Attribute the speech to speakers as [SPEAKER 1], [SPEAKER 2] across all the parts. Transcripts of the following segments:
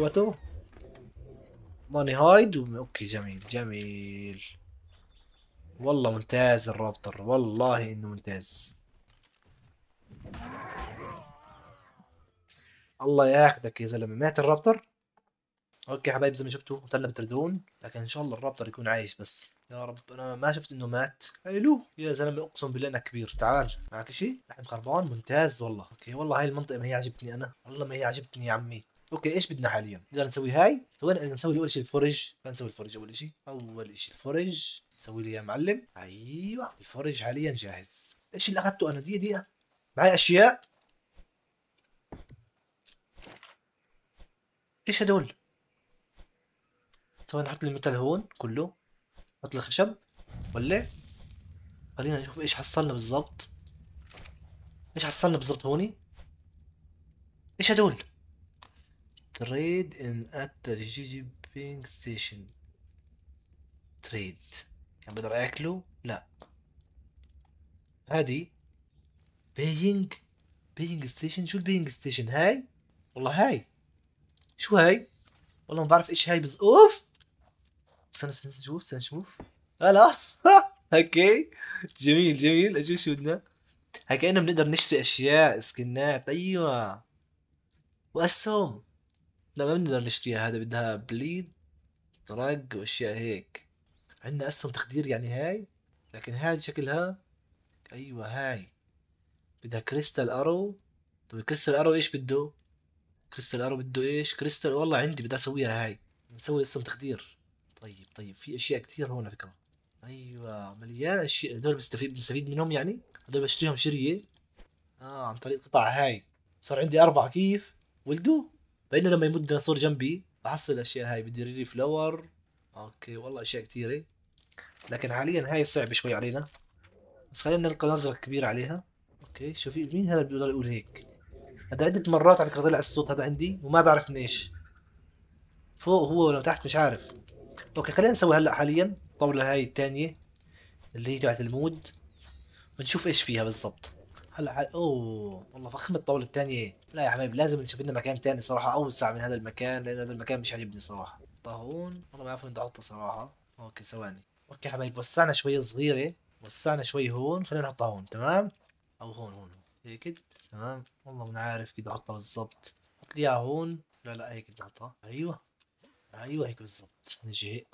[SPEAKER 1] دعوته ماني هايد و... اوكي جميل جميل والله ممتاز الرابتر والله انه ممتاز الله ياخدك يا زلمه مات الرابتر اوكي حبايب زي ما شفتوا قتلنا بتردون لكن ان شاء الله الرابتر يكون عايش بس يا رب انا ما شفت انه مات الو يا زلمه اقسم بالله انك كبير تعال معك شيء لحم خربان ممتاز والله اوكي والله هاي المنطقه ما هي عجبتني انا والله ما هي عجبتني يا عمي اوكي ايش بدنا حاليا بدنا نسوي هاي سوينا بدنا نسوي اول شيء الفرج نسوي الفرج اول شيء اول شيء الفرج سوي لي يا معلم ايوه الفرج حاليا جاهز ايش اللي اخذته انا دي دقيقه معي اشياء ايش هدول سوينا نحط الميتال هون كله نحط الخشب ولا خلينا نشوف ايش حصلنا بالضبط ايش حصلنا بالضبط هوني ايش هدول trade in at the بينج station trade يعني بقدر اكله لا هادي بينج بينج ستيشن شو البينج ستيشن هاي والله هاي شو هاي والله ما بعرف ايش هاي بس اوف استنى استنى نشوف استنى نشوف هلا اوكي جميل جميل اشوف شو بدنا هاي كأنه بنقدر نشتري اشياء سكنات ايوه واسهم لا ما بنقدر نشتريها هذا بدها بليد طرق واشياء هيك عندنا اسهم تخدير يعني هاي لكن هاي شكلها ايوه هاي بدها كريستال ارو طيب الكريستال ارو ايش بده كريستال ارو بده ايش كريستال والله عندي بدي اسويها هاي نسوي اسهم تخدير طيب طيب في اشياء كثير هون على فكره ايوه مليان اشياء هذول بستفيد بنستفيد منهم يعني هذول بشتريهم شريه اه عن طريق قطع هاي صار عندي اربعه كيف ولدو فإنه لما يمد ديناصور جنبي بحصل الأشياء هاي بدي ريلي فلاور أوكي والله أشياء كثيرة لكن حاليا هاي صعبة شوي علينا بس خلينا نلقى نظرة كبيرة عليها أوكي شوفي مين هذا بيقدر يقول هيك هذا عدة مرات على فكرة طلع الصوت هذا عندي وما بعرف من ايش فوق هو ولا تحت مش عارف أوكي خلينا نسوي هلا حاليا طاوله هاي الثانية اللي هي تبعت المود بنشوف ايش فيها بالضبط اوه والله فخم الطاوله الثانيه لا يا حبايب لازم نشوف لنا مكان ثاني صراحه اوسع من هذا المكان لان هذا المكان مش عاجبني صراحه طاهون والله ما عارف وين احطها صراحه اوكي ثواني اوكي حبايب وسعنا شوي صغيره وسعنا شوي هون خلينا نحطها هون تمام او هون هون هيك تمام والله ما عارف بدي احطها بالضبط حط لي هون لا لا هيك بدي احطها ايوه ايوه هيك بالضبط نجي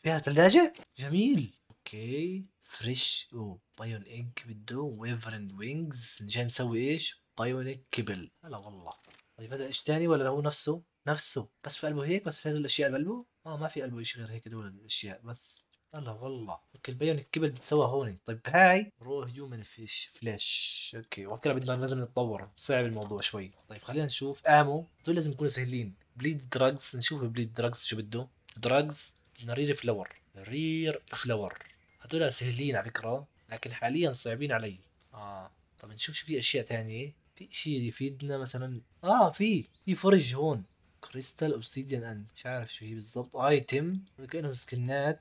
[SPEAKER 1] فيها ثلاجه جميل اوكي فريش اوه بايون ايج بده ويفرند وينجز جاي نسوي ايش بايونيك كبل هلا والله طيب هذا ايش ثاني ولا هو نفسه نفسه بس في قلبه هيك بس في هذول الاشياء بقلبه اه ما في قلبه شيء غير هيك هذول الاشياء بس هلا والله اوكي البايونيك كبل بتسوى هون طيب هاي روح هيومن فيش فلاش اوكي وكلا بدنا لازم نتطور صعب الموضوع شوي طيب خلينا نشوف امو هذول لازم يكونوا سهلين بليد دراجز نشوف بليد دراجز شو بده دراجز بدنا رير فلاور رير فلاور هدول سهلين على فكره لكن حاليا صعبين علي اه طب نشوف شو في اشياء تانية في شيء يفيدنا مثلا اه في في فرج هون كريستال اوبسيديان اند مش عارف شو هي بالضبط ايتم كانهم سكنات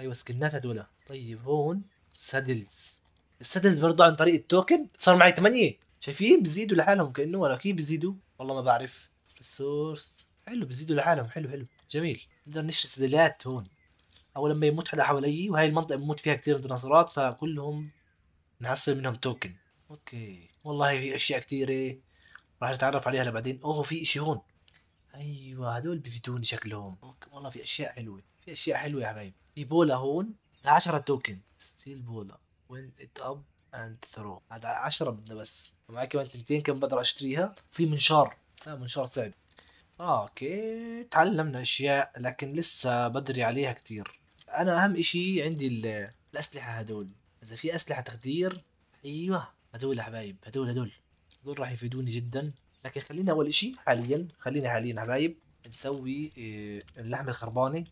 [SPEAKER 1] ايوه سكنات هدول طيب هون سادلز السادلز برضه عن طريق التوكن صار معي ثمانية شايفين بزيدوا لحالهم كانه ولا كيف بزيدوا والله ما بعرف ريسورس حلو بزيدوا لحالهم حلو حلو جميل نقدر نشتري سدلات هون او لما يموت حدا حوالي وهي المنطقه بموت فيها كثير ديناصورات فكلهم نحصل منهم توكن اوكي والله في اشياء كثيره راح نتعرف عليها لبعدين اوه في اشي هون ايوه هدول بفتوني شكلهم أوكي. والله في اشياء حلوه في اشياء حلوه يا حبايب في بولا هون 10 توكن ستيل بولا وين ات اب اند ثرو هذا 10 بدنا بس ومعي كمان تنتين كم بقدر اشتريها في منشار لا منشار صعب اوكي تعلمنا اشياء لكن لسه بدري عليها كثير انا اهم اشي عندي الاسلحه هدول اذا في اسلحه تخدير ايوه هدول يا حبايب هدول هدول هدول راح يفيدوني جدا لكن خلينا اول اشي حاليا خلينا حاليا حبايب نسوي آه، اللحم الخربانه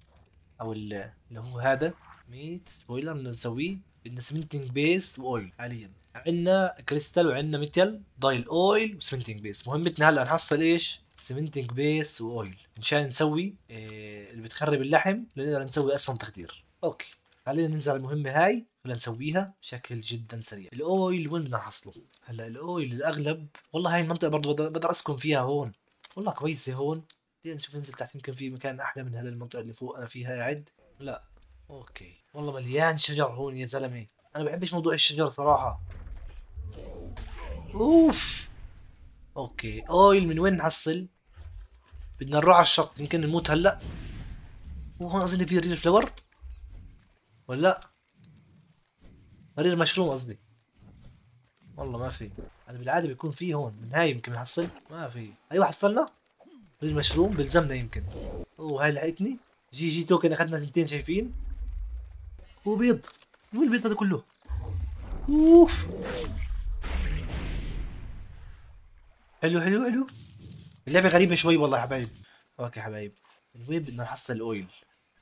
[SPEAKER 1] او اللي هو هذا ميت سبويلر بدنا نسويه بدنا سمنتنج بيس واويل حاليا عندنا كريستال وعندنا ميتال ضايل اويل وسمنتنج بيس مهمتنا هلا نحصل ايش سمنتنج بيس واويل مشان نسوي آه، اللي بتخرب اللحم لنقدر نسوي اسهم تخدير اوكي خلينا ننزل على المهمه هاي ولا نسويها بشكل جدا سريع الاويل وين بدنا نحصله هلا الاويل الاغلب والله هاي المنطقه برضه بقدر اسكن فيها هون والله كويسه هون بدي نشوف ننزل تحت يمكن في مكان احلى من هلا المنطقه اللي فوق انا فيها قاعد لا اوكي والله مليان شجر هون يا زلمه انا بحبش موضوع الشجر صراحه اوف اوكي اويل من وين نحصل بدنا نروح على الشط يمكن نموت هلا وهون اظن في ريل فلاور ولا لا ريل مشروم قصدي والله ما في انا بالعاده بيكون في هون من هاي يمكن نحصل ما في ايوه حصلنا ريل مشروم بلزمنا يمكن اوه هاي لحقتني جي جي توكن اخذنا 200 شايفين وبيض وين البيض هذا كله اوف حلو حلو حلو اللعبه غريبه شوي والله يا حبايب اوكي حبايب من وين بدنا نحصل اويل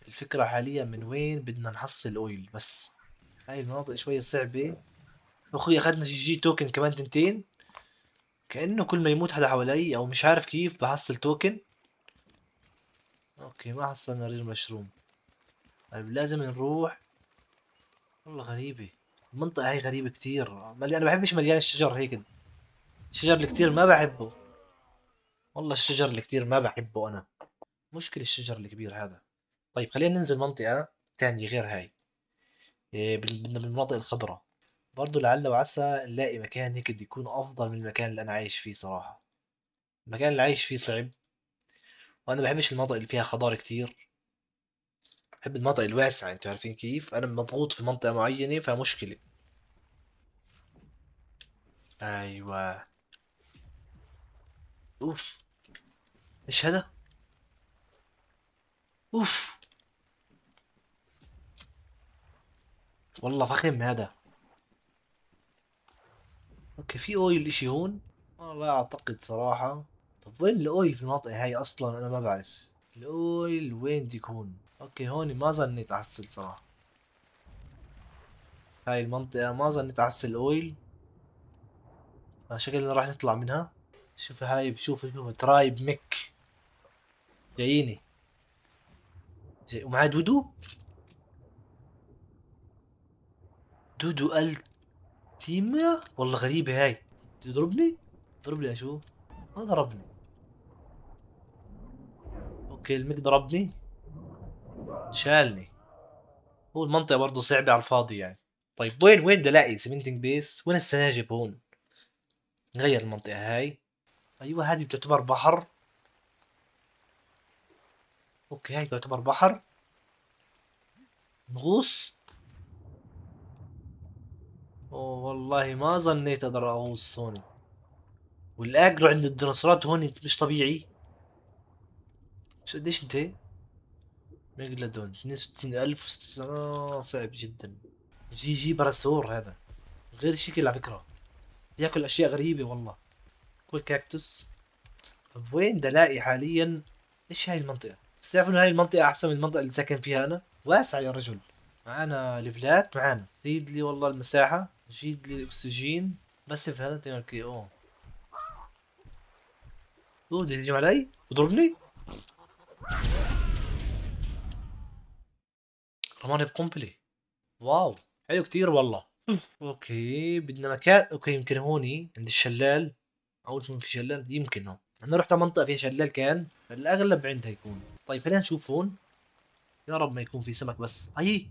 [SPEAKER 1] الفكره حاليا من وين بدنا نحصل اويل بس هاي المناطق شوي صعبه اخوي اخذنا جي جي توكن كمان تنتين كانه كل ما يموت حدا حوالي او مش عارف كيف بحصل توكن اوكي ما حصلنا رير مشروم طيب لازم نروح والله غريبه المنطقه هاي غريبه كتير انا ما بحبش مليان الشجر هيك الشجر الكتير ما بحبه والله الشجر الكتير ما بحبه انا مشكلة الشجر الكبير هذا طيب خلينا ننزل منطقة تانية غير هاي إيه، بدنا بالمناطق الخضراء برضو لعل وعسى نلاقي مكان هيك بده يكون افضل من المكان اللي انا عايش فيه صراحة المكان اللي عايش فيه صعب وانا بحبش المناطق اللي فيها خضار كتير بحب المناطق الواسعة انتوا عارفين كيف انا مضغوط في منطقة معينة فمشكلة ايوه اوف ايش هذا اوف والله فخم هذا اوكي في اويل اشي هون ما لا اعتقد صراحة طب وين الاويل في المنطقه هاي اصلا انا ما بعرف الاويل وين بدي هون اوكي هون ما ظنيت احصل صراحة هاي المنطقة ما ظنيت احصل اويل فشكلنا راح نطلع منها شوف هاي شوف شوف ترايب مك جاييني جاي ومعاه دودو دودو التيما والله غريبة هاي تضربني ضربني اشوف ما ضربني اوكي المك ضربني شالني هو المنطقة برضه صعبة على الفاضي يعني طيب وين وين دلائي سمنتنج بيس وين السناجب هون نغير المنطقة هاي ايوه هذه بتعتبر بحر اوكي هاي تعتبر بحر نغوص اوه والله ما ظنيت اقدر اغوص هون والاجرو عند الديناصورات هون مش طبيعي قديش انت؟ ميجلادون 62000 الف آه، صعب جدا جي جي براسور هذا غير شكل على فكرة ياكل اشياء غريبة والله والكاكتوس طب وين دلائي حاليا ايش هاي المنطقه بس تعرفوا انه هاي المنطقه احسن من المنطقه اللي ساكن فيها انا واسعه يا رجل معانا ليفلات معانا زيد لي والله المساحه جيد لي الاكسجين بس في هذا تنين اوه او اوه ده يهجم علي وضربني رماني بقنبله واو حلو كتير والله اوكي بدنا مكان اوكي يمكن هوني عند الشلال او تكون في شلال يمكن هون انا رحت على منطقه فيها شلال كان فالاغلب عندها يكون طيب خلينا نشوف هون يا رب ما يكون في سمك بس هي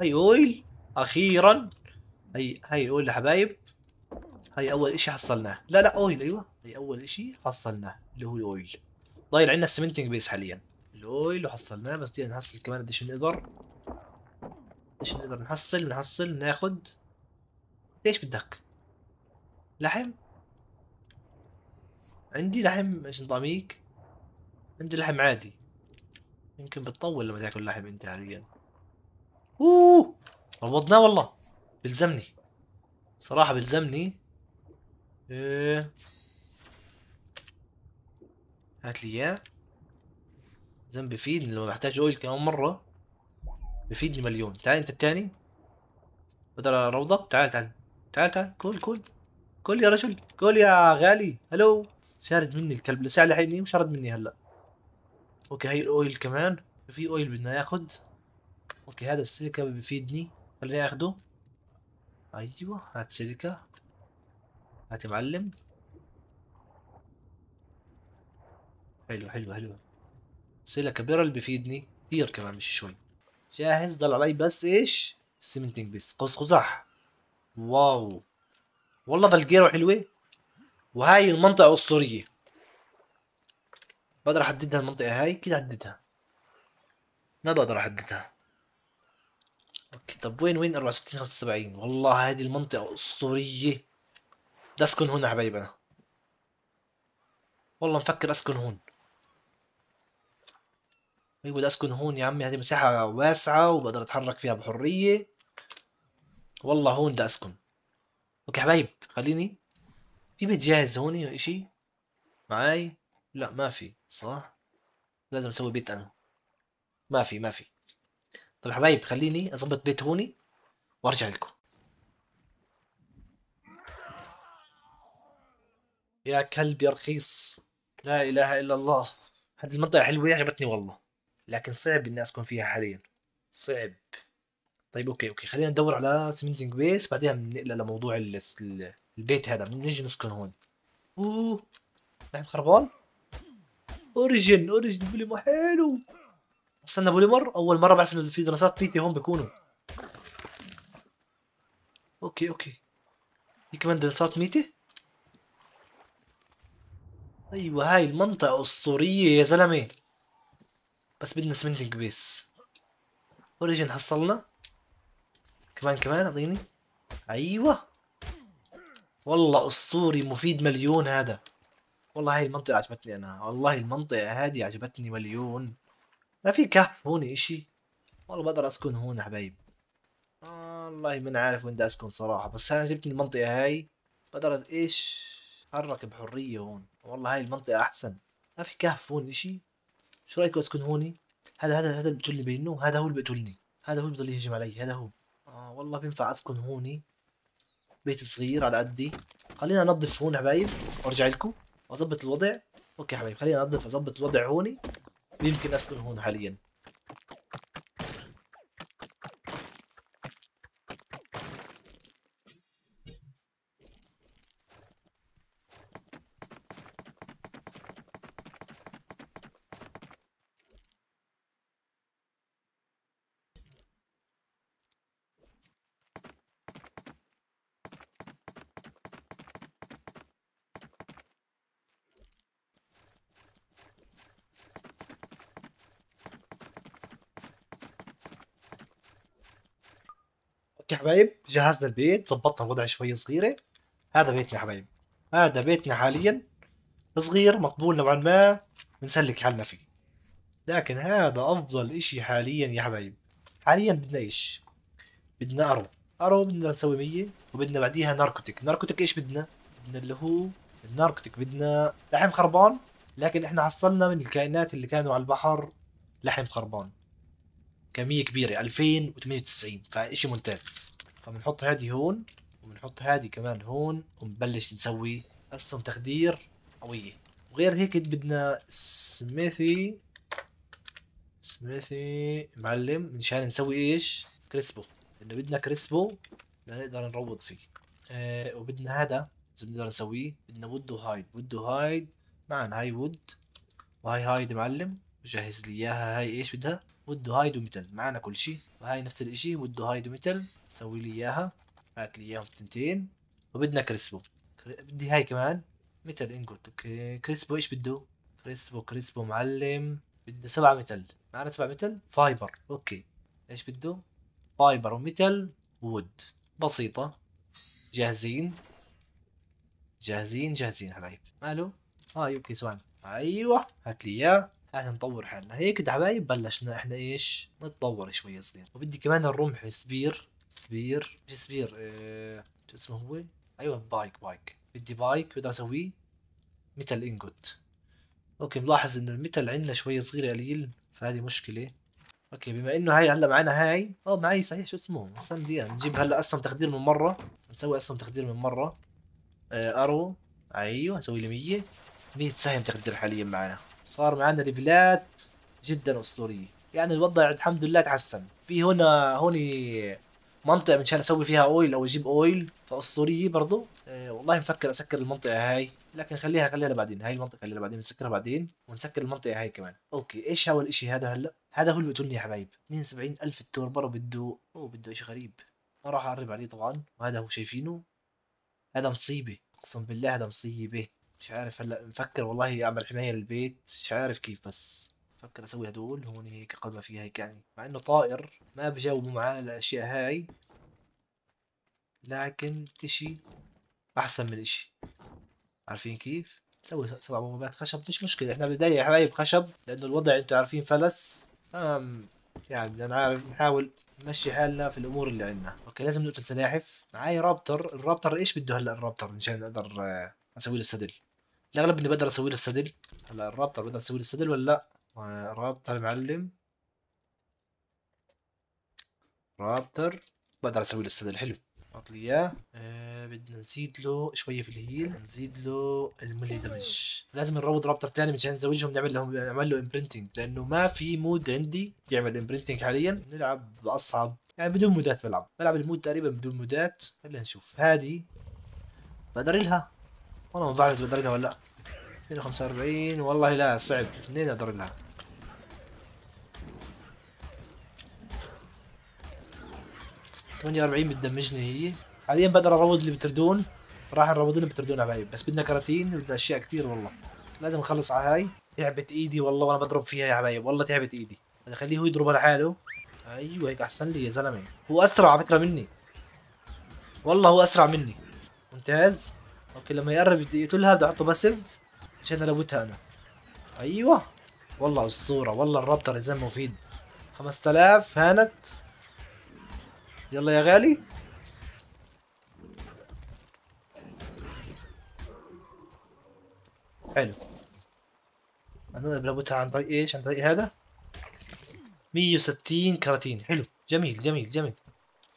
[SPEAKER 1] هي اويل اخيرا هي هي اويل يا حبايب هي اول اشي حصلناه لا لا اويل ايوه هي اول اشي حصلناه اللي هو الاويل ضايل عندنا السمنتنج بيس حاليا الاويل وحصلناه بس دي نحصل كمان قديش بنقدر قديش بنقدر نحصل نحصل ناخد ايش بدك لحم عندي لحم ايش نظاميك عندي لحم عادي يمكن بتطول لما تاكل لحم انت حاليا اوه ربطناه والله بلزمني صراحة بلزمني ايه هات لي اياه زين بفيدني لما بحتاج اويل كمان مرة بفيدني مليون تعال انت التاني بدل اروضك تعال تعال تعال تعال كل كل كل يا رجل كل يا غالي هلو شارد مني الكلب لسه على عيني وشارد مني هلا اوكي هاي الاويل كمان في اويل بدنا ياخد اوكي هذا السيليكا بيفيدني خليني اخده ايوه هات سيليكا هات يا معلم حلو حلو حلو سيليكا بيرل بيفيدني كثير كمان مش شوي جاهز ضل علي بس ايش السيمنتنج بس قوس قزح واو والله ظل حلوه وهاي المنطقة أسطورية بقدر أحددها المنطقة هاي كيف أحددها ما بقدر أحددها أوكي طب وين وين 64 75 والله هذه المنطقة أسطورية بدي أسكن هون يا حبايب أنا والله مفكر أسكن هون أيوة بدي أسكن هون يا عمي هذه مساحة واسعة وبقدر أتحرك فيها بحرية والله هون بدي أسكن أوكي حبايب خليني في بيت جاهز هون اشي معاي لا ما في صح لازم اسوي بيت انا ما في ما في طيب حبايب خليني اظبط بيت هوني وارجع لكم يا كلب يا رخيص لا اله الا الله هذه المنطقه حلوه عجبتني والله لكن صعب اني اسكن فيها حاليا صعب طيب اوكي اوكي خلينا ندور على سمنتنج بيس بعدين بنقلها لموضوع ال البيت هذا بنجي نسكن هون اوه نعم خربان اوريجن اوريجن بوليمر حلو استنى بوليمر اول مره بعرف انه في دراسات بيتي هون بيكونوا اوكي اوكي في كمان دراسات ميتي ايوه هاي المنطقة اسطورية يا زلمة بس بدنا سمنتنج بيس اوريجن حصلنا كمان كمان اعطيني ايوه والله اسطوري مفيد مليون هذا والله هاي المنطقة عجبتني انا والله المنطقة هذه عجبتني مليون ما في كهف هون اشي والله بقدر اسكن هون حبايب والله من عارف وين بدي اسكن صراحة بس انا جبت المنطقة هاي بقدر ايش اتحرك بحرية هون والله هاي المنطقة احسن ما في كهف هون اشي شو رايكم اسكن هوني هذا هذا هذا اللي بيقتلني بينه هذا هو اللي بيقتلني هذا هو اللي بضل يهجم علي هذا هو آه والله بينفع اسكن هوني بيت صغير على قدي خلينا انظف هون حبايب وارجع لكم واظبط الوضع اوكي حبايب خلينا انظف اظبط الوضع هوني ويمكن اسكن هون حاليا يا حبايب جهزنا البيت ظبطنا الوضع شوي صغيره هذا بيتنا يا حبايب هذا بيتنا حاليا صغير مقبول نوعا ما بنسلك حالنا فيه لكن هذا افضل اشي حاليا يا حبايب حاليا بدنا ايش بدنا ارو ارو بدنا نسوي مية وبدنا بعديها ناركوتيك ناركوتيك ايش بدنا بدنا اللي هو الناركوتيك بدنا لحم خربان لكن احنا حصلنا من الكائنات اللي كانوا على البحر لحم خربان كمية كبيرة 2098 فاشي ممتاز فبنحط هذه هون وبنحط هذه كمان هون وبنبلش نسوي قسم تخدير قوية وغير هيك بدنا سميثي سميثي معلم مشان نسوي ايش؟ كريسبو انه بدنا كريسبو لنقدر نروض فيه أه وبدنا هذا اذا بنقدر نسويه بدنا وود وهايد وود وهايد معنا هاي وود وهاي هايد معلم جهز لي اياها هاي ايش بدها وده هايدو ميتال معانا كل شيء وهاي نفس الاشي وده هايدو ميتال سوي لي اياها هات لي اياهم تنتين وبدنا كريسبو بدي هاي كمان ميتال انجوت اوكي كريسبو ايش بده كريسبو كريسبو معلم بده سبعة ميتال معنا سبعة ميتال فايبر اوكي ايش بده فايبر وميتال وود بسيطة جاهزين جاهزين جاهزين حبايب ماله هاي آه اوكي سوان ايوه هات لي اياه احنا نطور حالنا هيك حبايب بلشنا احنا ايش نتطور شوي صغير وبدي كمان الرمح سبير سبير مش سبير اه شو اسمه هو ايوه بايك بايك بدي بايك بدي اسويه ميتال انجوت اوكي ملاحظ انه الميتال عندنا شوي صغير قليل فهذه مشكله اوكي بما انه هاي هلا معنا هاي اه معي صحيح شو اسمه حسام ديان نجيب هلا اسهم تخدير من مره نسوي اسهم تخدير من مره آه ارو ايوه نسوي لي 100 100 سهم تخدير حاليا معنا صار معنا ليفلات جدا اسطوريه يعني الوضع الحمد لله تحسن في هنا هوني منطقه منشان اسوي فيها اويل او اجيب اويل فاسطوريه برضو أه والله مفكر اسكر المنطقه هاي لكن خليها خليها لبعدين هاي المنطقه خليها لبعدين بنسكرها بعدين ونسكر المنطقه هاي كمان اوكي ايش هو الاشي هذا هلا هذا هو اللي البتون يا حبايب 72 الف التور برا بده اوه بده اشي غريب ما راح اقرب عليه طبعا وهذا هو شايفينه هذا مصيبه اقسم بالله هذا مصيبه مش عارف هلا مفكر والله اعمل حمايه للبيت مش عارف كيف بس فكر اسوي هدول هون هيك قد ما في هيك يعني مع انه طائر ما بجاوبوا معاه الاشياء هاي لكن اشي احسن من اشي عارفين كيف؟ سوي سبع بوابات خشب مش مشكله احنا بالبدايه يا حبايب خشب لانه الوضع انتم عارفين فلس أم يعني بدنا نحاول نمشي حالنا في الامور اللي عندنا اوكي لازم نقتل سلاحف معي رابتر الرابتر ايش بده هلا الرابتر مشان اقدر اسوي له سدل الاغلب اني بقدر اسوي له السدل هلا الرابطه بقدر اسوي له السدل ولا لا رابطر معلم رابتر بقدر اسوي له السدل حلو حط لي اياه آه، بدنا نزيد له شويه في الهيل نزيد له الملي دمج لازم نروض رابتر ثاني مشان نزوجهم نعمل لهم نعمل له امبرنتنج لانه ما في مود عندي يعمل امبرنتنج حاليا نلعب باصعب يعني بدون مودات بلعب بلعب المود تقريبا بدون مودات خلينا نشوف هادي بقدر لها والله ما بعرف اذا بقدر لها ولا لا 245 والله لا صعب منين اقدر لها ثمانية وأربعين بتدمجني هي حاليا بقدر اروض اللي بتردون راح نروض اللي بتردون حبايب بس بدنا كراتين وبدنا اشياء كثير والله لازم نخلص على هاي تعبت ايدي والله وانا بضرب فيها يا حبايب والله تعبت ايدي بدي اخليه هو يضربها لحاله ايوه هيك احسن لي يا زلمه هو اسرع على فكره مني والله هو اسرع مني ممتاز اوكي لما يقرب يقتلها بدي احطه باسيف عشان الوتها انا ايوه والله اسطوره والله الرابتر زين مفيد 5000 هانت يلا يا غالي حلو انا بلابوتها عن طريق ايش عن طريق هذا 160 كراتين حلو جميل جميل جميل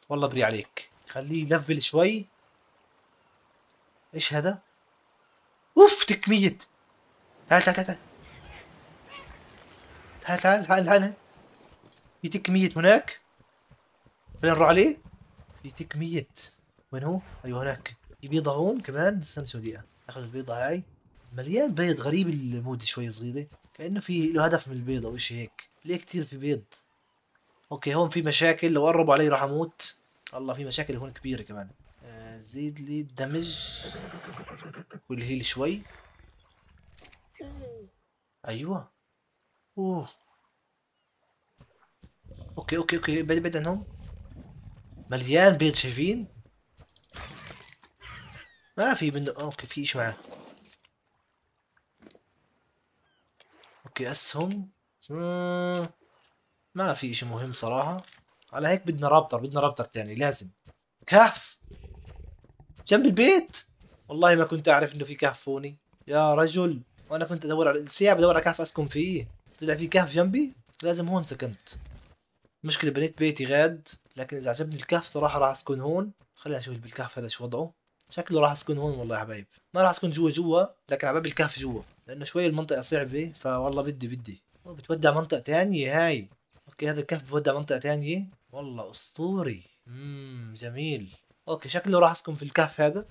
[SPEAKER 1] والله بري عليك خليه يلفل شوي ايش هذا اوف تكميه تعال تعال تعال تعال تعال تعال تعال يتك ميت هناك خلينا نروح عليه يتك ميت وين هو؟ ايوه هناك يبيضة هون كمان استنى سودية اخذ البيضة هاي مليان بيض غريب المود شوي صغيرة كأنه في له هدف من البيضة او اشي هيك ليه كثير في بيض اوكي هون في مشاكل لو قربوا علي راح اموت الله في مشاكل هون كبيرة كمان آه زيد لي الدمج والهيل شوي ايوه اوه اوكي اوكي اوكي بعد بعد عنهم مليان بيض شايفين ما في منه اوكي في شعاع اوكي اسهم ما في اشي مهم صراحة على هيك بدنا رابتر بدنا رابتر تاني لازم كهف جنب البيت والله ما كنت اعرف انه في كهف فوني يا رجل وانا كنت ادور على انسياب بدور على كهف اسكن فيه طلع في كهف جنبي لازم هون سكنت مشكلة بنيت بيتي غاد لكن اذا عجبني الكهف صراحة راح اسكن هون خلينا نشوف بالكهف هذا شو وضعه شكله راح اسكن هون والله يا حبايب ما راح اسكن جوا جوا لكن على باب الكهف جوا لانه شوي المنطقة صعبة فوالله بدي بدي بتودع منطقة تانية هاي اوكي هذا الكهف بودع منطقة تانية والله اسطوري اممم جميل اوكي شكله راح اسكن في الكهف هذا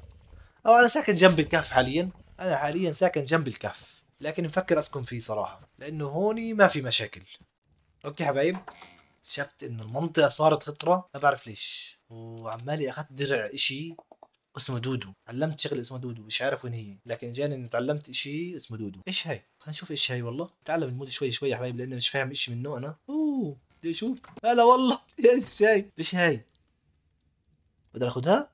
[SPEAKER 1] او انا ساكن جنب الكهف حاليا انا حاليا ساكن جنب الكهف لكن مفكر اسكن فيه صراحه لانه هوني ما في مشاكل اوكي حبايب شفت انه المنطقه صارت خطره ما بعرف ليش وعمالي اخذت درع اشي اسمه دودو علمت شغله اسمها دودو مش عارف وين هي لكن جاني اني تعلمت اشي اسمه دودو ايش هاي خلينا نشوف ايش هاي والله تعلم المود شوي شوي يا حبايب لاني مش فاهم اشي منه انا اوه بدي اشوف هلا والله ايش هاي ايش هاي بقدر اخذها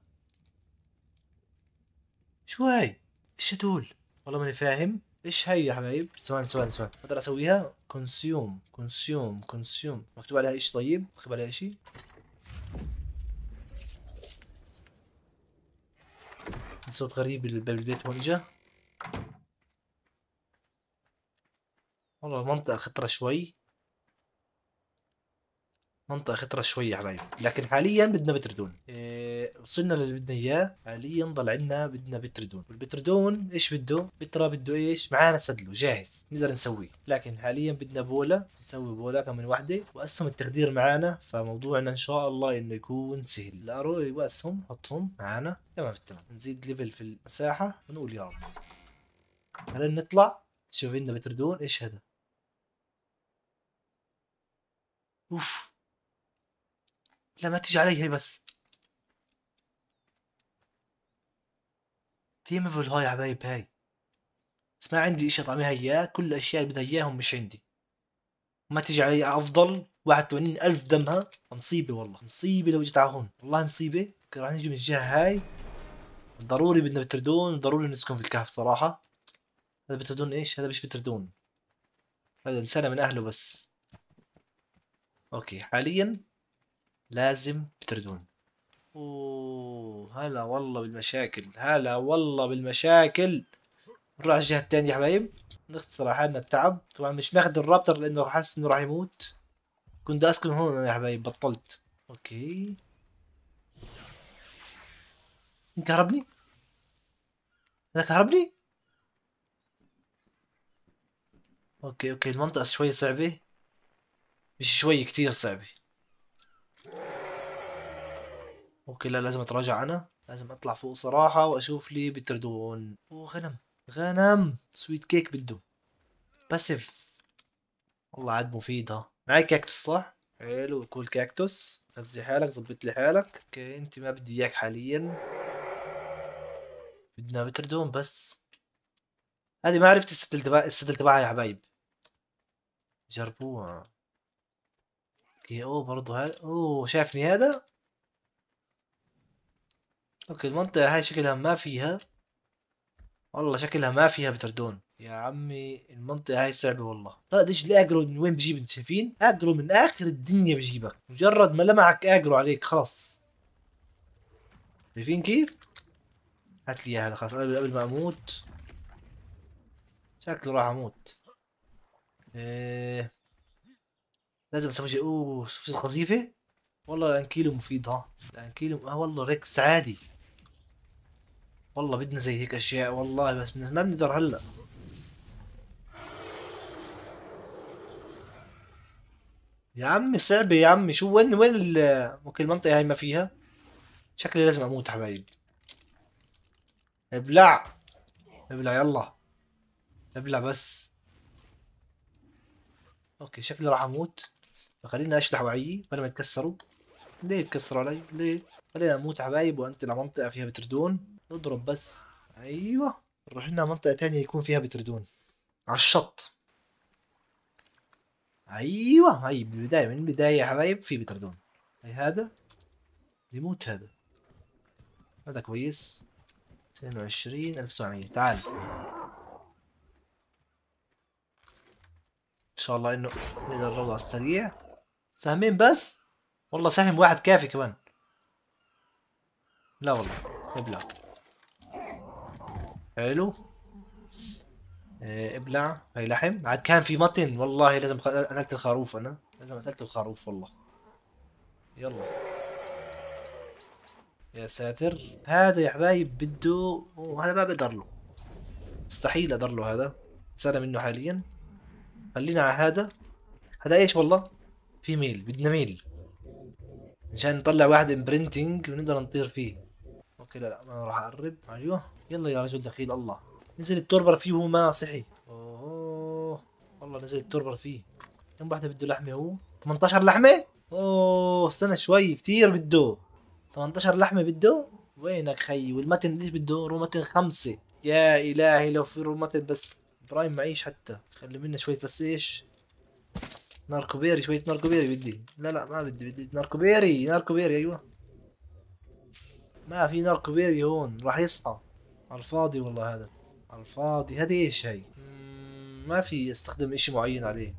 [SPEAKER 1] شو هاي ايش هدول والله ماني فاهم ايش هي يا حبايب ثواني ثواني ثواني اقدر اسويها كونسيوم كونسيوم كونسيوم مكتوب عليها ايش طيب مكتوب عليها شيء صوت غريب الباب البيت هون اجى والله المنطقة خطرة شوي منطقه خطره شوي علي لكن حاليا بدنا بتردون إيه وصلنا للي بدنا اياه حاليا ضل عندنا بدنا بتردون والبتردون ايش بده بترا بده ايش معانا سدله جاهز نقدر نسويه لكن حاليا بدنا بولا نسوي بولا كم من وحده واسهم التخدير معانا فموضوعنا ان شاء الله انه يكون سهل الارو واسهم حطهم معانا تمام تمام نزيد ليفل في المساحه ونقول يا رب خلينا نطلع شوف لنا بتردون ايش هذا اوف لا ما تجي علي هي بس تيمبل هاي يا حبايب هاي بس ما عندي اشي اطعميها اياه كل الاشياء اللي بدها اياهم مش عندي ما تجي علي افضل واحد وثمانين الف دمها مصيبة والله مصيبة لو جيت على هون والله مصيبة راح نجي من الجهة هاي ضروري بدنا بتردون ضروري نسكن في الكهف صراحة هذا بتردون ايش هذا مش بتردون هذا انسانة من اهله بس اوكي حاليا لازم تردون اوه هلا والله بالمشاكل هلا والله بالمشاكل نروح الجهه الثانيه يا حبايب نختصر على حالنا التعب طبعا مش ماخذ الرابتر لانه حاسس انه راح يموت كنت اسكن هون يا حبايب بطلت اوكي انت هربني كهربني هربني اوكي اوكي المنطقه شوي صعبه مش شوي كتير صعبه اوكي لا لازم اتراجع انا لازم اطلع فوق صراحه واشوف لي بتردون وغنم غنم غنم سويت كيك بده باسف والله عاد مفيدة معي كاكتوس صح حلو كل كاكتوس غذي حالك ظبط لي حالك اوكي انت ما بدي اياك حاليا بدنا بتردون بس هذه ما عرفت السدل تبع السدل تبعها يا حبايب جربوها اوكي اوه برضه هذا اوه شافني هذا اوكي المنطقة هاي شكلها ما فيها والله شكلها ما فيها بتردون يا عمي المنطقة هاي صعبة والله طلع ليش الاجرو من وين بجيب انت شايفين اجرو من اخر الدنيا بجيبك مجرد ما لمعك اجرو عليك خلاص شايفين كيف هات لي اياها خلاص قبل ما اموت شكله راح اموت إيه... لازم اسوي شيء اوه شفت القذيفه والله الانكيلو مفيد ها الانكيلو اه والله ريكس عادي والله بدنا زي هيك اشياء والله بس ما بنقدر هلا يا عمي صعبة يا عمي شو وين وين اوكي المنطقة هاي ما فيها شكلي لازم اموت حبايبي ابلع ابلع يلا ابلع بس اوكي شكلي راح اموت فخليني اشلح وعيي بدل ما يتكسروا ليه يتكسروا علي ليه خليني اموت حبايب وانت المنطقة فيها بتردون اضرب بس ايوه نروح لنا منطقة تانية يكون فيها بتردون على الشط ايوه هاي بالبداية من البداية يا حبايب في بتردون هاي هذا يموت هذا هذا كويس اثنين وعشرين ألف سبعمية تعال ان شاء الله انه نقدر نروح على السريع سهمين بس والله سهم واحد كافي كمان لا والله ابلع حلو إيه ابلع هاي لحم عاد كان في متن والله لازم خ... اكلت الخروف انا لازم اكلت الخروف والله يلا يا ساتر هذا يا حبايب بده وهذا ما بقدر له مستحيل اقدر له هذا سنة منه حاليا خلينا على هذا هذا ايش والله في ميل بدنا ميل عشان نطلع واحد امبرنتنج ونقدر نطير فيه اوكي لا لا انا راح اقرب ايوه يلا يا رجل دخيل الله نزل التوربر فيه وهو ما صحي اوه والله نزل التوربر فيه كم واحده بده لحمه هو 18 لحمه اوه استنى شوي كثير بده 18 لحمه بده وينك خيي والمتن ليش بده رومتن خمسه يا الهي لو في رومتن بس برايم معيش حتى خلي منا شويه بس ايش ناركوبيري شويه ناركوبيري بدي لا لا ما بدي بدي ناركوبيري ناركوبيري ايوه ما في نار كبيري هون راح يسقى الفاضي والله هذا الفاضي هذا ايش هي ما في استخدم اشي معين عليه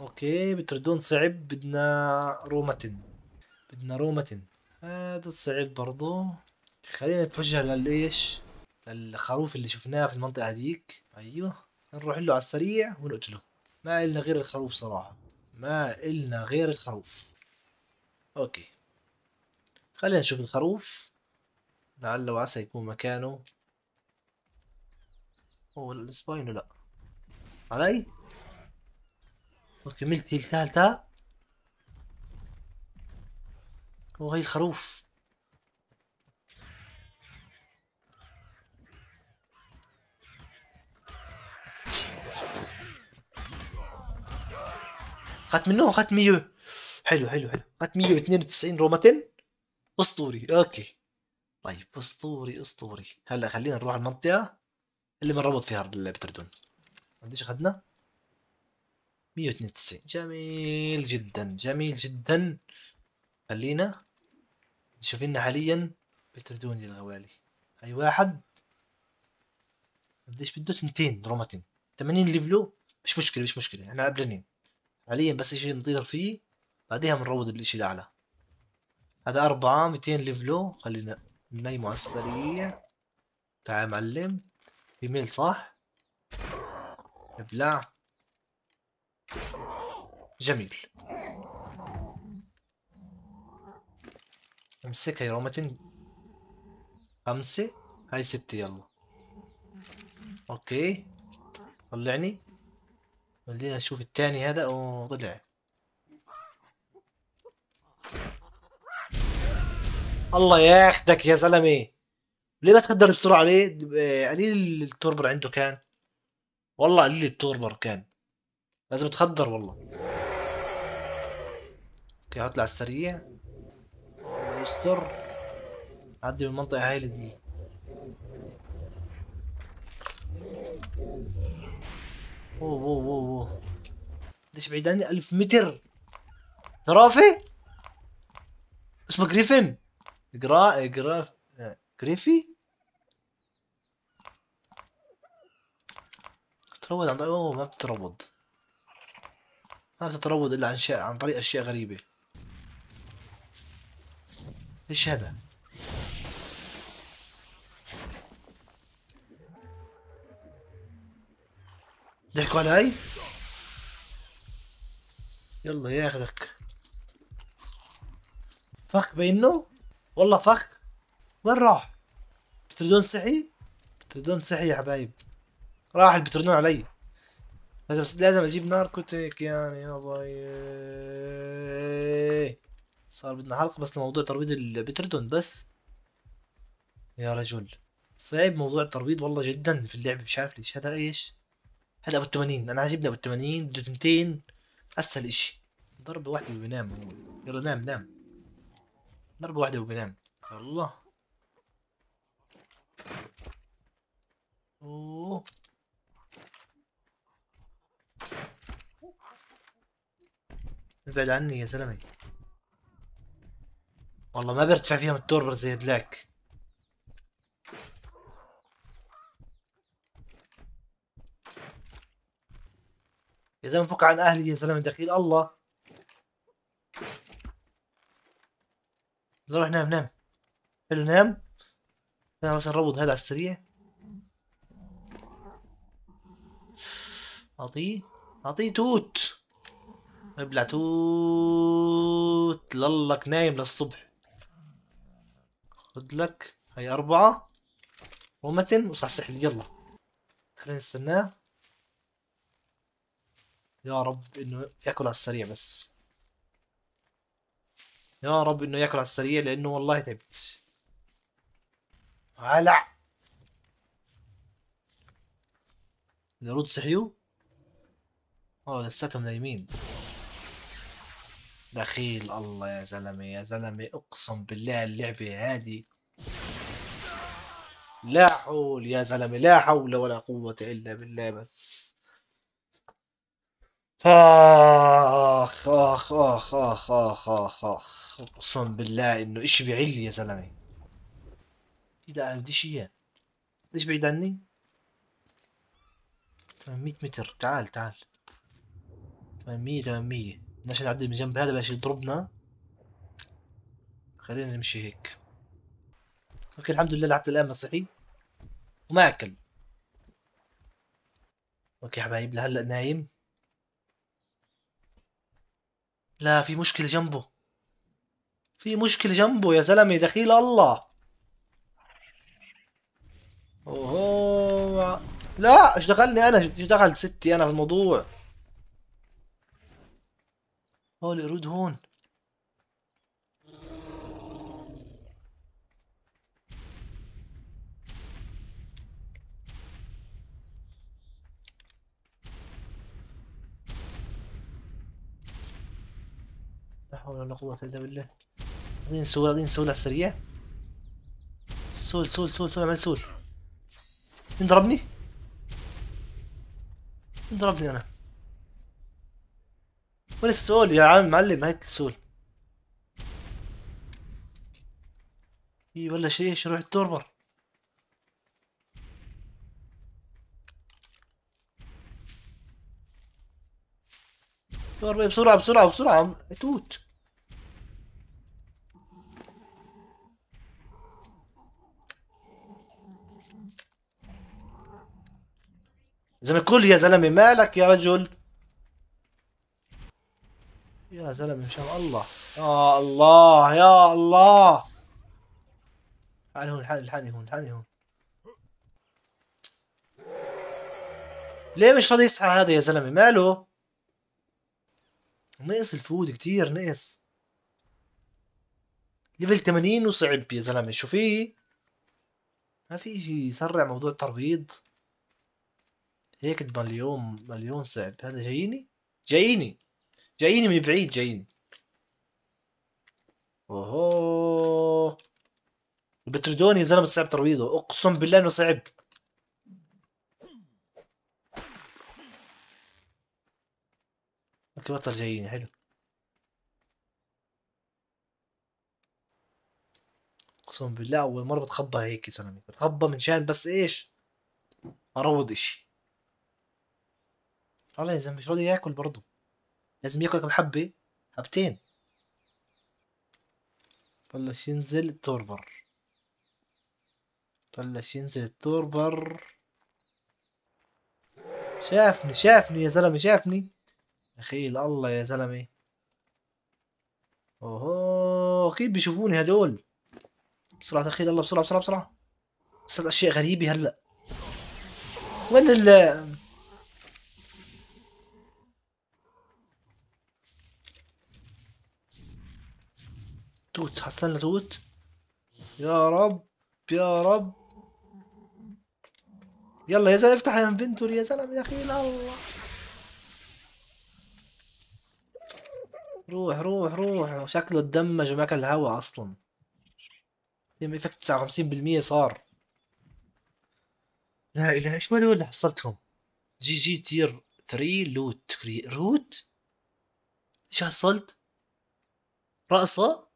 [SPEAKER 1] اوكي بتردون صعب بدنا رومتن بدنا رومتن هذا صعب برضو خلينا نتوجه للايش للخروف اللي شفناه في المنطقة هذيك ايوه نروح له على السريع ونقتله ما إلنا غير الخروف صراحة ما إلنا غير الخروف اوكي خلينا نشوف الخروف لعل وعسى يكون مكانه هو السباين لا علي وكملت هي الثالثة وهي الخروف خدت منه اخذت 100 حلو حلو حلو خدت 192 رومتين اسطوري اوكي طيب اسطوري اسطوري هلا خلينا نروح المنطقه اللي بنربط فيها البتردون قديش اخذنا 192 جميل جدا جميل جدا خلينا نشوف لنا حاليا بتردون يا الغوالي اي واحد قديش بده تنتين روماتين 80 ليفلو مش مشكله مش مشكله احنا قبلانين حاليا بس اشي نطير فيه بعديها بنروض الاشي الاعلى هذا أربعة 200 ليفلو خلينا نايمو على السريع تعال معلم يميل صح ابلع جميل امسكها يا رومتن خمسة هاي ستة يلا اوكي طلعني خلينا نشوف الثاني هذا اوه طلع الله ياخدك يا زلمه ليه ما تقدر بسرعه ليه قليل يعني إيه التوربر عنده كان والله قليل التوربر كان لازم تخدر والله اوكي هطلع السريع الله يستر عدي من المنطقه هاي دي اوه اوه اوه اوه قديش بعيد عني 1000 متر زرافه اسمه جريفن جرا جرا جريفي تروض عن طريق أوه ما بتتروض ما بتتروض إلا عن شيء عن طريق أشياء غريبة إيش هذا؟ ضحكوا علي؟ يلا ياخذك فك بينه والله فخ وين راح بتردون صحي بتردون صحي يا حبايب راح البتردون علي لازم لازم اجيب ناركوتيك يعني يا باي صار بدنا حلقه بس لموضوع ترويض البتردون بس يا رجل صعب موضوع الترويض والله جدا في اللعبه مش عارف ليش هذا ايش هذا ابو الثمانين انا عاجبني ابو الثمانين بده تنتين اسهل اشي ضربه واحده بينام هو يلا نام نام ضربة واحدة وقدام الله اوه ابعد عني يا زلمة والله ما برتفع فيهم التوربر زي دلاك يا زلمة فك عن اهلي يا زلمة دخيل الله روح نام نام حلو نام انا مثلا ربط هذا على السريع اعطيه اعطيه توت ابلع توت لالك نايم للصبح خذ لك هي أربعة ومتن وصح لي يلا خلينا نستناه يا رب انه ياكل على السريع بس يا رب انه ياكل على السريع لانه والله تعبت هلع القرود صحيوا اه لساتهم نايمين دخيل الله يا زلمه يا زلمه اقسم بالله اللعبه هادي لا حول يا زلمه لا حول ولا قوه الا بالله بس آخ آخ آخ آخ آخ آخ آخ أقسم بالله إنه إشي بعل يا زلمة إيه ده بديش إياه ليش بعيد عني؟ 800 متر تعال تعال 800 800 بدناش نعدي من جنب هذا باش يضربنا خلينا نمشي هيك اوكي الحمد لله لحد الان صحي وما اكل اوكي حبايب لهلا نايم لا في مشكلة جنبه في مشكلة جنبه يا زلمة دخيل الله اوه لا ايش دخلني انا ايش دخلت ستي انا الموضوع هول القرود هون حول ولا قوة إلا بالله غادي نسول غادي نسول على السريع سول سول سول سول عمل سول من ضربني من ضربني أنا وين السول يا عم معلم هاك السول اي ولا شي ايش روح التوربر دوربر بسرعة بسرعة بسرعة توت زلمه يقول يا زلمه مالك يا رجل يا زلمه مشان الله يا الله يا الله الحقني هون الحاني هون الحاني هون ليه مش راضي يصحى هذا يا زلمه ماله نقص الفود كتير نقص ليفل 80 وصعب يا زلمه شو في ما في شيء يسرع موضوع الترويض هيك مليون مليون صعب هذا جاييني جاييني جاييني من بعيد جاييني اوهو بتردوني يا زلمه صعب ترويضه اقسم بالله انه صعب اوكي بطل جاييني حلو اقسم بالله اول مره بتخبى هيك يا زلمه بتخبى من شان بس ايش اروض اشي الله يا زلمه مش راضي ياكل برضه لازم ياكل كم حبه حبتين بلش ينزل التوربر بر بلش ينزل التوربر بر شافني شافني يا زلمه شافني اخي الله يا زلمه اوه كيف بيشوفوني هدول بسرعه دخيل الله بسرعه بسرعه بسرعه صارت اشياء غريبه هلا وين ال توت حصلنا توت يا رب يا رب يلا يا زلمه افتح الانفنتوري يا زلمه يا اخي لا الله روح روح روح شكله اتدمج وماكل الهوا اصلا يم افكت 59% صار لا اله ايش هذول اللي حصلتهم جي جي تير 3 لوت كري روت ايش حصلت رقصه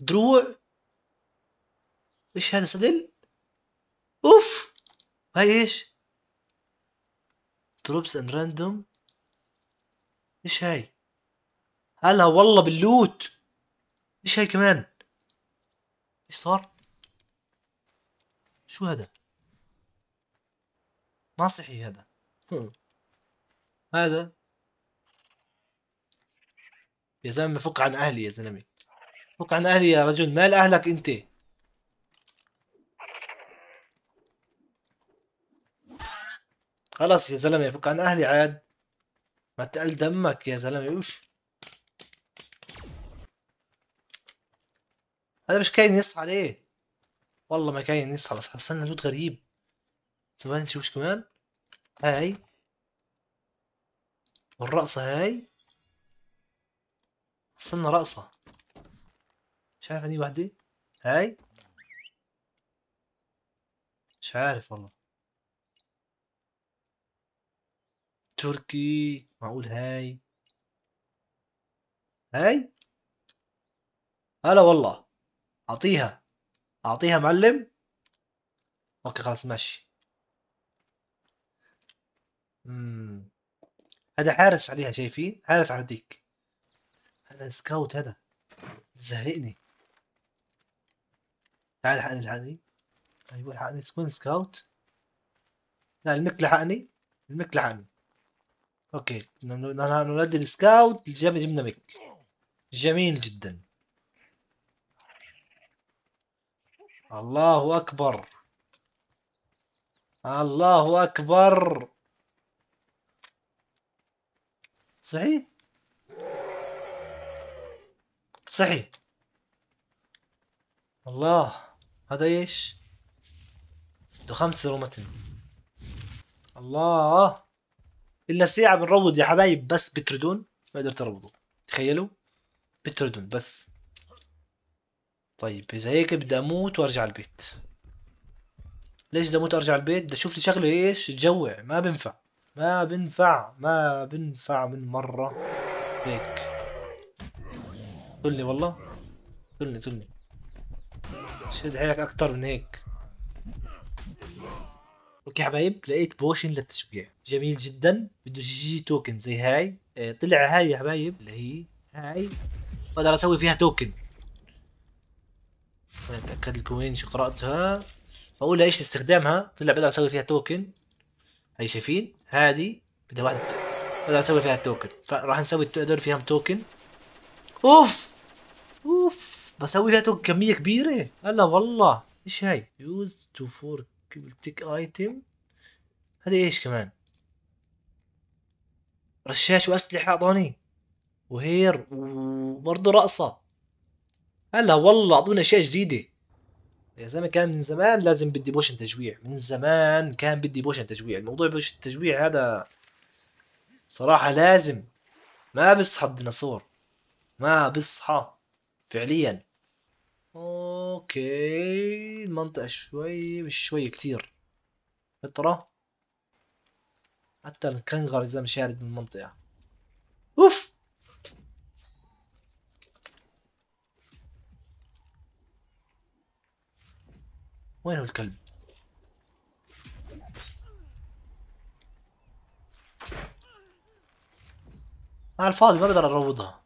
[SPEAKER 1] دروع ايش هذا سدل اوف هاي ايش دروبس اند راندوم ايش هاي هلا والله باللوت ايش هاي كمان ايش صار شو هذا ما صحي هذا هذا يا زلمه فك عن اهلي يا زلمه فك عن أهلي يا رجل مال أهلك أنت خلص يا زلمة فك عن أهلي عاد ما تقل دمك يا زلمة أوف هذا مش كاين يصحى ليه والله ما كاين يصحى بس حصلنا لود غريب زمان نشوف وش كمان هاي والرقصة هاي حصلنا رقصة شايفني وحدي هاي مش عارف والله تركي معقول هاي هاي هلا والله اعطيها اعطيها معلم اوكي خلاص ماشي امم هذا حارس عليها شايفين حارس على ديك هذا سكاوت هذا زهقني تعال الحقني الحقني ايوه الحقني سكون سكاوت لا المك لحقني المك لحقني اوكي نودي السكاوت الجيم جبنا مك جميل جدا الله اكبر الله اكبر صحي صحي الله هذا ايش دخام سيرومتن الله الا ساعة بنروض يا حبايب بس بتردون ما قدرت اربطه تخيلوا بتردون بس طيب اذا هيك بدي اموت وارجع البيت ليش بدي اموت وارجع البيت بدي اشوف لي شغله ايش تجوع ما بنفع ما بنفع ما بنفع من مرة هيك قلني والله قلني قلني شد عليك اكثر من هيك اوكي حبايب لقيت بوشن للتشبيع جميل جدا بده جي جي توكن زي هاي آه، طلع هاي يا حبايب اللي هي هاي بقدر اسوي فيها توكن اتاكد لكم وين شو قراتها اقول ايش استخدامها طلع بقدر اسوي فيها توكن هاي شايفين هذه بدها واحد بقدر اسوي فيها توكن فراح نسوي هدول فيهم توكن اوف اوف بسوي فيها كميه كبيره هلا والله ايش هاي يوز تو فور تك ايتم هذا ايش كمان رشاش واسلحه اعطوني وهير وبرضه رقصه هلا والله اعطونا اشياء جديده يا زلمه كان من زمان لازم بدي بوشن تجويع من زمان كان بدي بوشن تجويع الموضوع بوشن التجويع هذا صراحه لازم ما بصحى الديناصور ما بصحى فعليا اوكي المنطقة شوي مش شوي كتير فترة حتى الكنغر اذا مش يارد من المنطقة اوف وين هو الكلب على الفاضي ما بقدر اروضها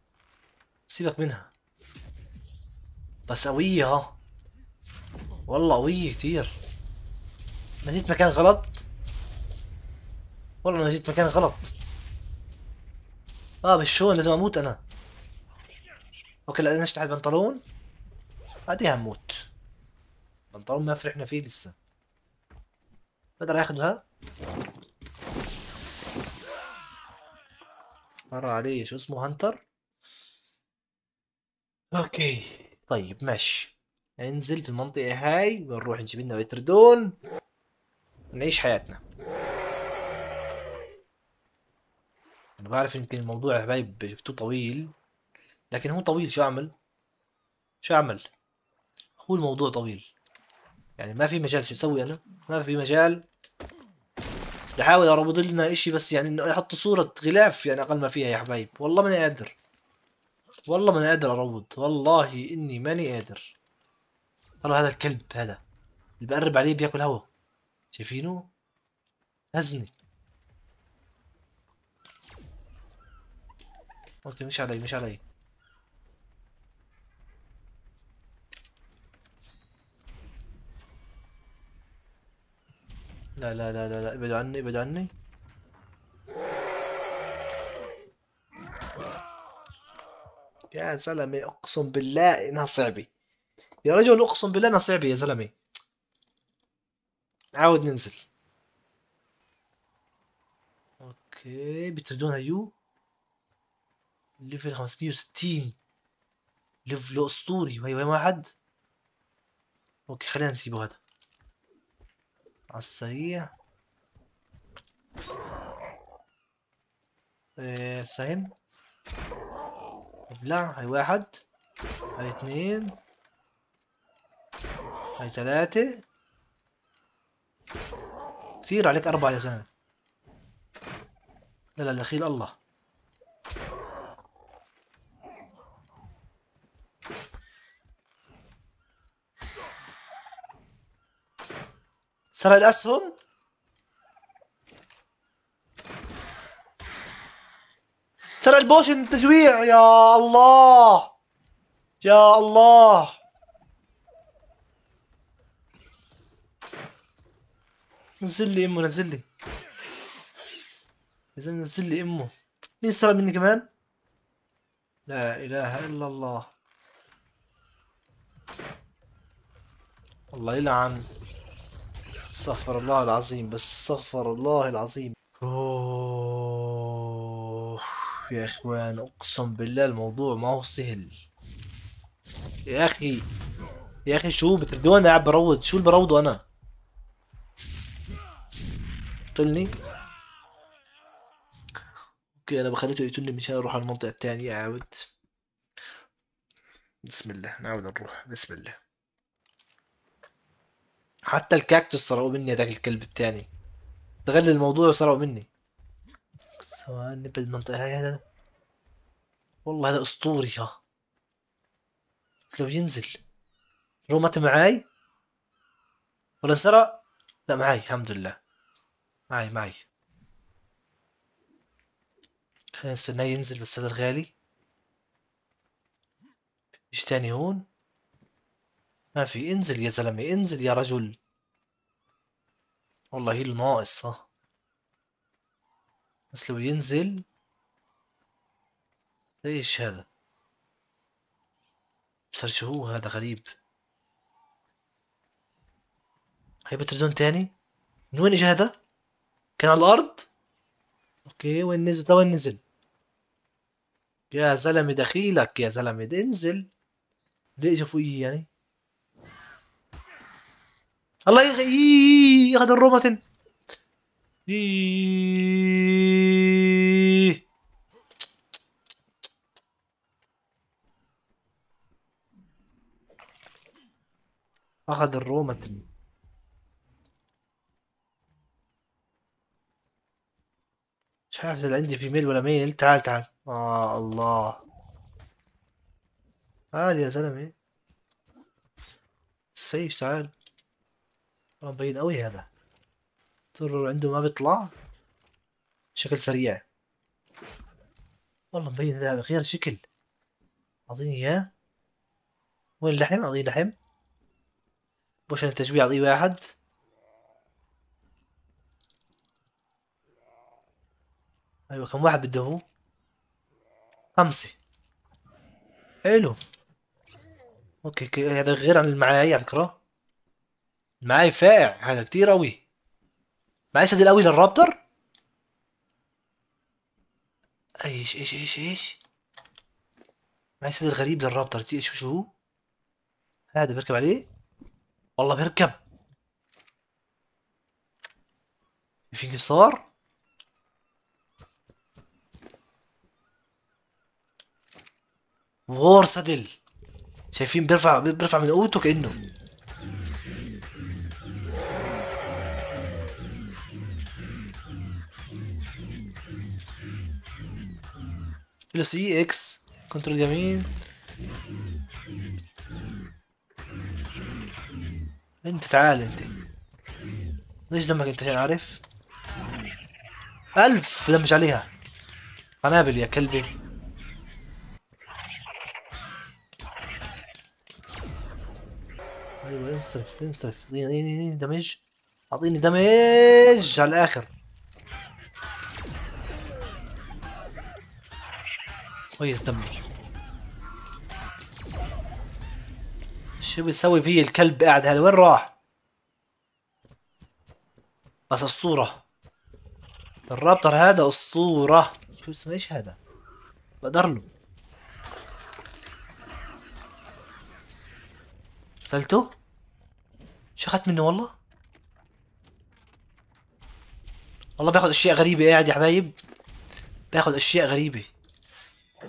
[SPEAKER 1] سيبك منها بس قوية ها والله قوية كتير انا مكان غلط والله انا مكان غلط اه مش هون لازم اموت انا اوكي لا نشتح البنطلون بعديها نموت البنطلون ما فرحنا فيه لسه بقدر اخدها مرة عليه شو اسمه هانتر اوكي طيب ماشي ننزل في المنطقة هاي ونروح نجيب لنا بتردون ونعيش حياتنا أنا بعرف يمكن الموضوع حبايب شفتوه طويل لكن هو طويل شو أعمل؟ شو أعمل؟ هو الموضوع طويل يعني ما في مجال شو أسوي أنا؟ ما في مجال بدي احاول أربط لنا إشي بس يعني إنه أحط صورة غلاف يعني أقل ما فيها يا حبايب والله ماني قادر والله ماني قادر اروض والله اني ماني قادر طلع هذا الكلب هذا اللي بقرب عليه بياكل هوا شايفينه هزني اوكي مش علي مش علي لا لا لا لا لا ابعدوا عني ابعدوا عني يا زلمه اقسم بالله انها صعبه يا رجل اقسم بالله انها صعبه يا زلمه عاود ننزل اوكي بتردونها يو ليفل 560 ليفل اسطوري وهي وين واحد اوكي خلينا نسيبه هذا على السريع ايه سهم ابلع هاي واحد هاي اثنين هاي ثلاثة كثير عليك أربعة يا زلمة لا لا دخيل الله سرق الأسهم البوشن التجويع يا الله يا الله نزل لي امه نزل لي يا زلمه نزل لي امه مين سرق مني كمان لا اله الا الله الله يلعن استغفر الله العظيم بس استغفر الله العظيم أوه. يا اخوان اقسم بالله الموضوع ما هو سهل يا اخي يا اخي شو بترجوني قاعد بروض شو اللي بروضه انا قتلني اوكي انا بخليته يقتلني مشان اروح على المنطقه الثانيه اعاود بسم الله نعاود نروح بسم الله حتى الكاكتوس سرقوا مني هذاك الكلب الثاني استغل الموضوع وسرقوا مني ثواني بالمنطقة هاي هذا والله هذا اسطوري ها بس لو ينزل روما انت معاي ولا انسرق لا معاي الحمد لله معاي معاي خلينا نستناه ينزل بس هذا الغالي ايش تاني هون ما في انزل يا زلمة انزل يا رجل والله هي ناقص ها بس لو ينزل ايش هذا صار شو هو هذا غريب هاي بتردون تاني من وين اجى هذا كان على الارض اوكي وين نزل وين نزل يا زلمه دخيلك يا زلمه انزل ليه اجى فوقي يعني الله يغ... هذا الروماتن أخذ الرومة مش عارف إذا عندي في ميل ولا ميل تعال تعال آه الله تعال يا زلمة سيش تعال مبين أوي هذا الترر عنده ما بيطلع شكل سريع والله مبين هذا غير شكل اعطيني اياه وين اللحم اعطيه لحم بوشن التشبيع اعطيه واحد ايوه كم واحد بده هو خمسة حلو اوكي هذا غير عن المعاي على فكرة المعاي فائع هذا كتير قوي معايا سدل الاوي للرابتر ايش ايش ايش ايش معايا سدل غريب للرابتر تي شو شو هذا بيركب عليه والله بيركب في صار وور سدل شايفين بيرفع بيرفع من قوته كأنه ثلاثي اي اكس كنترول يمين انت تعال انت ليش دمك انت عارف الف دمج عليها قنابل يا كلبي ايوه انصرف انصرف اعطيني دمج اعطيني دمج على الاخر ويصدمني شو بيسوي فيه الكلب قاعد هذا وين راح بس الصورة الرابتر هذا اسطورة شو اسمه ايش هذا بقدر له قتلته شو اخذت منه والله والله بياخذ اشياء غريبة قاعد يا حبايب بياخذ اشياء غريبة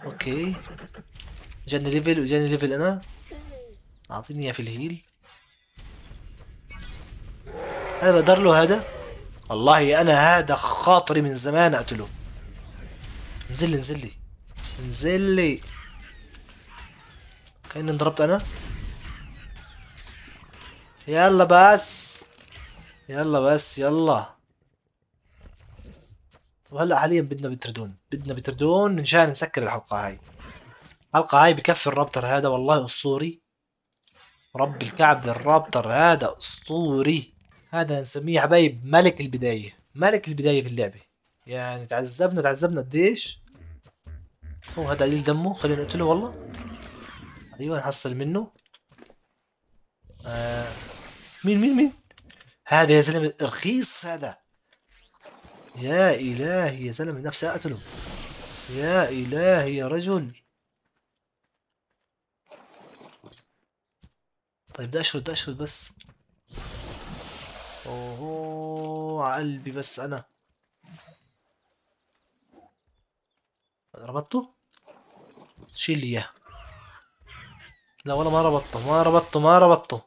[SPEAKER 1] اوكي جاني ليفل وجاني ليفل انا اعطيني اياه في الهيل انا بقدر له هذا والله انا هذا خاطري من زمان اقتله انزل لي انزل لي انزل لي كأني انضربت انا يلا بس يلا بس يلا وهلا حاليا بدنا بتردون بدنا بتردون منشان نسكر الحلقه هاي الحلقه هاي بكفي الرابتر هذا والله اسطوري رب الكعب الرابتر هذا اسطوري هذا نسميه حبايب ملك البدايه ملك البدايه في اللعبه يعني تعذبنا تعذبنا قديش هو هذا قليل دمه خلينا نقتله والله ايوه نحصل منه آه. مين مين مين هذا يا زلمه رخيص هذا يا إلهي يا زلمة نفسي أقتله يا إلهي يا رجل طيب ده أشهد ده أشهد بس أوه قلبي بس أنا ربطته شيل لي إياه لا والله ما ربطته ما ربطته ما ربطته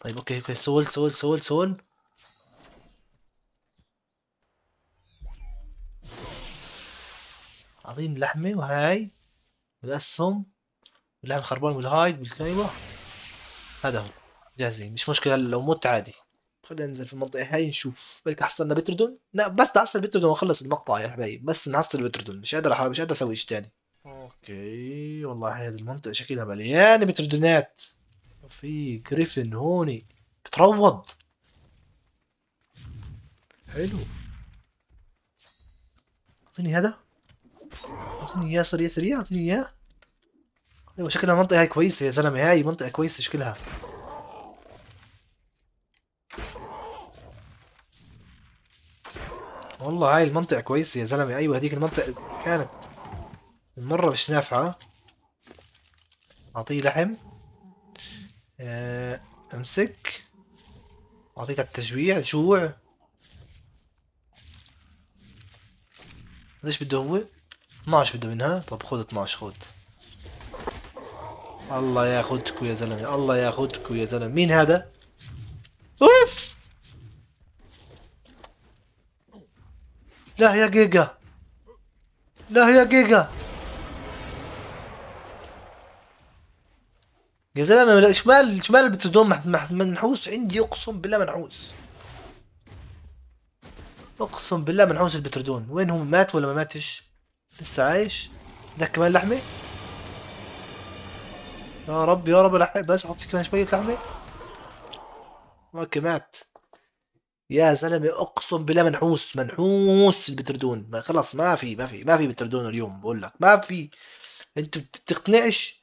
[SPEAKER 1] طيب أوكي أوكي سول سول سول سول عظيم لحمة وهاي والأسهم واللحم الخربان والهاي والكايوة هذا هو جاهزين مش مشكلة هلا لو مت عادي خلينا ننزل في المنطقة هاي نشوف بلكي حصلنا بتردون لا بس نحصل بتردون ونخلص المقطع يا حبايب بس نحصل بتردون مش قادر مش قادر اسوي شيء تاني اوكي والله هذه المنطقة شكلها مليانة بتردونات وفي جريفن هوني بتروض حلو اعطيني هذا اعطيني اياه سريع سريع اعطيني اياه ايوه شكلها منطقة هاي كويسة يا زلمة هاي منطقة كويسة شكلها والله هاي المنطقة كويسة يا زلمة ايوه هذيك المنطقة كانت مرة مش نافعة اعطيه لحم آه، امسك اعطيك التجويع جوع ليش بده هو 12 بده منها طب خذ 12 خذ الله ياخذكم يا زلمه الله ياخذكم يا زلمه مين هذا اوف لا يا جيجا لا يا جيجا يا زلمه شمال شمال بتدوم منحوس عندي اقسم بالله منحوس اقسم بالله منحوس البتردون وين هو مات ولا ما ماتش لسه عايش بدك كمان لحمة يا رب يا رب لحمة بس حط كمان شوية لحمة اوكي مات يا زلمة اقسم بالله منحوس منحوس البتردون ما خلص ما في ما في ما في بتردون اليوم بقول لك ما في انت بتقنعش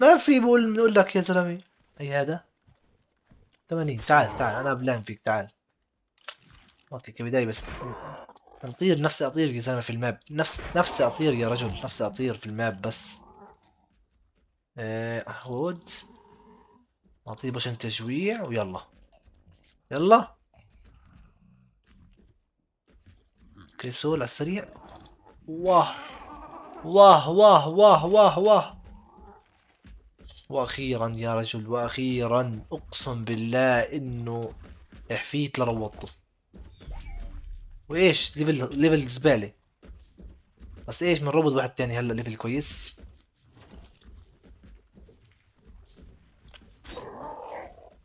[SPEAKER 1] ما في بقول بقول لك يا زلمة اي هذا 80 تعال تعال انا بلان فيك تعال اوكي كبداية بس نطير نفسي اطير يا زلمه في الماب نفس نفسي اطير يا رجل نفسي اطير في الماب بس عود آه، نعطيه بشن تجويع ويلا يلا اوكي سول على السريع واه واه واه واه واه واه واخيرا يا رجل واخيرا اقسم بالله انه حفيت لروضته وايش ليفل ليفل زباله بس ايش روبوت واحد تاني هلا ليفل كويس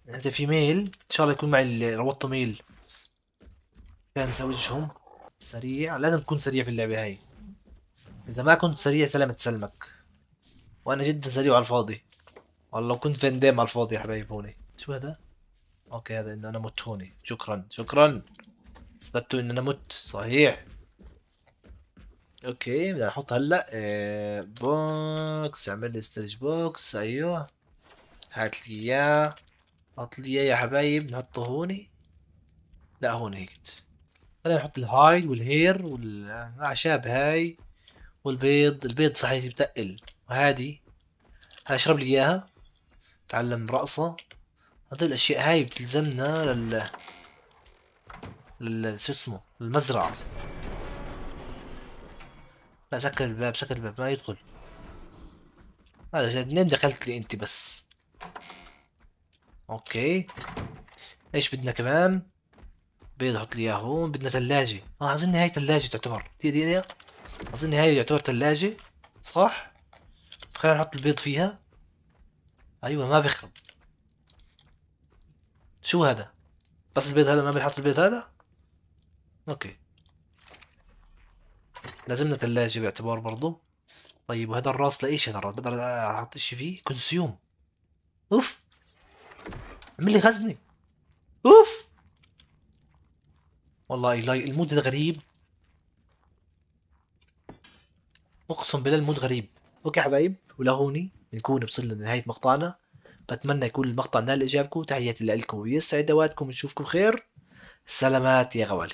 [SPEAKER 1] انت في ميل ان شاء الله يكون معي اللي روضته ميل كان زوجهم سريع لازم تكون سريع في اللعبه هاي اذا ما كنت سريع سلامة سلمك وانا جدا سريع على الفاضي والله كنت فنديم على الفاضي يا حبايبوني هوني شو هذا اوكي هذا انه انا مت هوني شكرا شكرا اثبتوا ان انا مت صحيح اوكي بدنا نحط هلا آه بوكس اعمل لي ستيج بوكس ايوه هات لي اياه حط لي اياه يا حبايب نحطه هوني لا هون هيك خلينا نحط الهايد والهير والاعشاب هاي والبيض البيض صحيح بتقل وهادي هاي اشرب لي اياها تعلم رقصة هذول الاشياء هاي بتلزمنا لل شو اسمه المزرعة لا سكر الباب سكر الباب ما يدخل هذا منين دخلت لي انت بس اوكي ايش بدنا كمان بيض حط لي اياه هون بدنا ثلاجة اه اظن هاي ثلاجة تعتبر دي دي, دي. اظن هاي يعتبر ثلاجة صح خلينا نحط البيض فيها ايوه ما بيخرب شو هذا بس البيض هذا ما بنحط البيض هذا اوكي لازمنا ثلاجة باعتبار برضو طيب وهذا الراس لايش هذا الراس بقدر احط شيء فيه كونسيوم اوف عمل لي خزنة اوف والله إلهي المود غريب اقسم بالله المود غريب اوكي حبايب ولهوني بنكون وصلنا لنهاية مقطعنا بتمنى يكون المقطع نال اعجابكم تحياتي لكم ويسعد اوقاتكم نشوفكم خير سلامات يا غوالي